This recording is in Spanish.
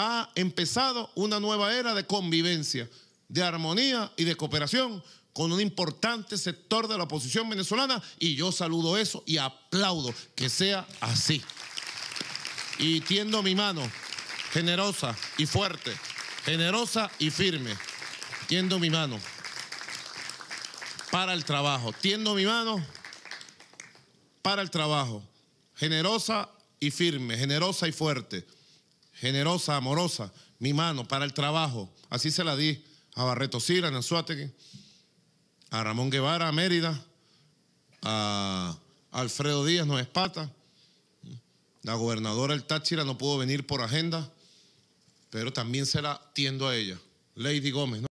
ha empezado una nueva era de convivencia, de armonía y de cooperación con un importante sector de la oposición venezolana y yo saludo eso y aplaudo que sea así. Y tiendo mi mano generosa y fuerte, generosa y firme, tiendo mi mano para el trabajo, tiendo mi mano para el trabajo, generosa y firme, generosa y fuerte generosa, amorosa, mi mano para el trabajo. Así se la di a Barreto Sira, a Nanzuategui, a Ramón Guevara, a Mérida, a Alfredo Díaz, no es pata, La gobernadora El Táchira no pudo venir por agenda, pero también se la tiendo a ella. Lady Gómez, ¿no?